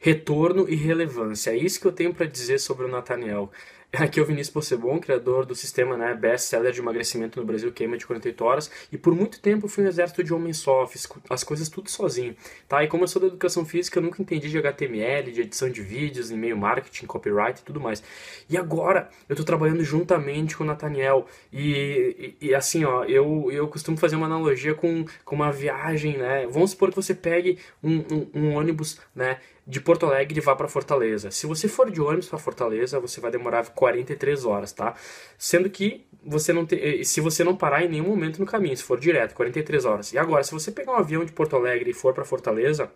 retorno e relevância. É isso que eu tenho para dizer sobre o Nathaniel. Aqui é o Vinícius Possebon, criador do sistema né, best-seller de emagrecimento no Brasil, queima de 48 horas. E por muito tempo fui um exército de homens só, fiz as coisas tudo sozinho. Tá? E como eu sou da educação física, eu nunca entendi de HTML, de edição de vídeos, e-mail marketing, copyright e tudo mais. E agora eu estou trabalhando juntamente com o Nathaniel. E, e, e, assim, ó, eu, eu costumo fazer uma analogia com, com uma viagem, né? Vamos supor que você pegue um, um, um ônibus, né? De Porto Alegre e vá para Fortaleza. Se você for de ônibus para Fortaleza, você vai demorar 43 horas, tá? Sendo que você não te, eh, se você não parar em nenhum momento no caminho, se for direto, 43 horas. E agora, se você pegar um avião de Porto Alegre e for para Fortaleza,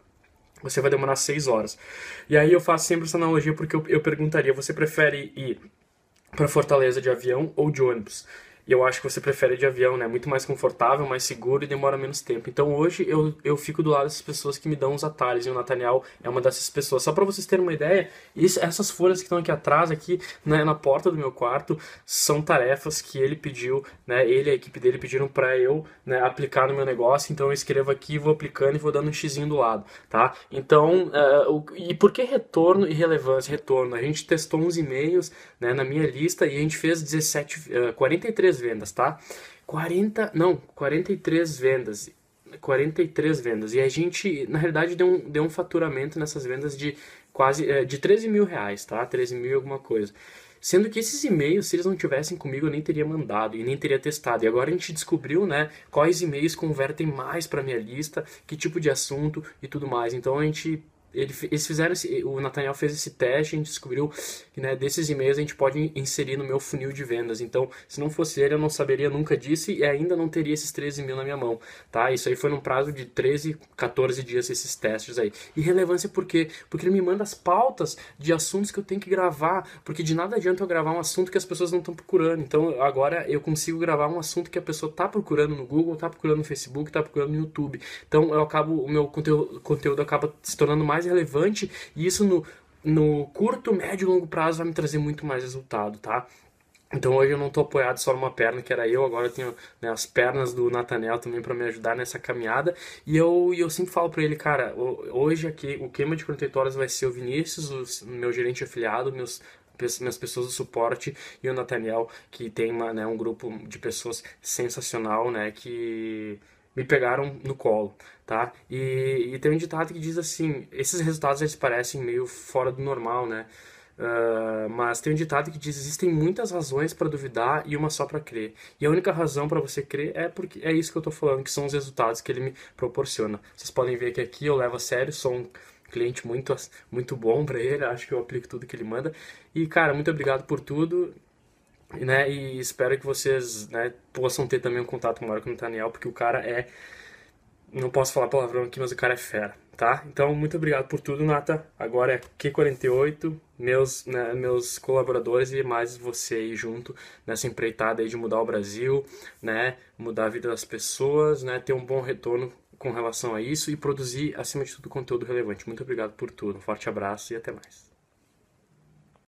você vai demorar 6 horas. E aí eu faço sempre essa analogia porque eu, eu perguntaria: você prefere ir para Fortaleza de avião ou de ônibus? E eu acho que você prefere de avião, né? Muito mais confortável, mais seguro e demora menos tempo. Então hoje eu, eu fico do lado dessas pessoas que me dão os atalhos. E o Nathaniel é uma dessas pessoas. Só para vocês terem uma ideia, isso, essas folhas que estão aqui atrás, aqui né, na porta do meu quarto, são tarefas que ele pediu, né? Ele e a equipe dele pediram para eu né, aplicar no meu negócio. Então eu escrevo aqui, vou aplicando e vou dando um xizinho do lado, tá? Então, uh, o, e por que retorno e relevância? Retorno. A gente testou uns e-mails né, na minha lista e a gente fez 17, uh, 43 43 vendas, tá? 40, não, 43 vendas. 43 vendas. E a gente, na realidade, deu um, deu um faturamento nessas vendas de quase eh, de 13 mil reais, tá? 13 mil e alguma coisa. Sendo que esses e-mails, se eles não tivessem comigo, eu nem teria mandado e nem teria testado. E agora a gente descobriu, né, quais e-mails convertem mais para minha lista, que tipo de assunto e tudo mais. Então a gente eles fizeram esse, o Nathaniel fez esse teste, a gente descobriu que né, desses e-mails a gente pode inserir no meu funil de vendas. Então, se não fosse ele, eu não saberia nunca disso e ainda não teria esses 13 mil na minha mão. Tá? Isso aí foi num prazo de 13, 14 dias esses testes aí. E relevância por quê? Porque ele me manda as pautas de assuntos que eu tenho que gravar, porque de nada adianta eu gravar um assunto que as pessoas não estão procurando. Então, agora eu consigo gravar um assunto que a pessoa está procurando no Google, está procurando no Facebook, está procurando no YouTube. Então, eu acabo, o meu conteúdo, conteúdo acaba se tornando mais mais relevante e isso no, no curto, médio e longo prazo vai me trazer muito mais resultado, tá? Então hoje eu não estou apoiado só numa perna, que era eu, agora eu tenho né, as pernas do Nathaniel também para me ajudar nessa caminhada. E eu, eu sempre falo para ele, cara, hoje aqui o queima de 48 horas vai ser o Vinícius, o meu gerente afiliado, meus minhas pessoas do suporte e o Nathaniel, que tem uma, né, um grupo de pessoas sensacional, né, que me pegaram no colo, tá? E, e tem um ditado que diz assim, esses resultados eles parecem meio fora do normal, né? Uh, mas tem um ditado que diz: existem muitas razões para duvidar e uma só para crer. E a única razão para você crer é porque é isso que eu estou falando, que são os resultados que ele me proporciona. Vocês podem ver que aqui eu levo a sério, sou um cliente muito, muito bom para ele, acho que eu aplico tudo que ele manda. E cara, muito obrigado por tudo né? E espero que vocês né, possam ter também um contato maior com o Daniel, porque o cara é. Não posso falar palavrão aqui, mas o cara é fera, tá? Então, muito obrigado por tudo, Nata. Agora é Q48, meus, né, meus colaboradores e mais você aí junto nessa empreitada aí de mudar o Brasil, né? Mudar a vida das pessoas, né? Ter um bom retorno com relação a isso e produzir, acima de tudo, conteúdo relevante. Muito obrigado por tudo. Um forte abraço e até mais.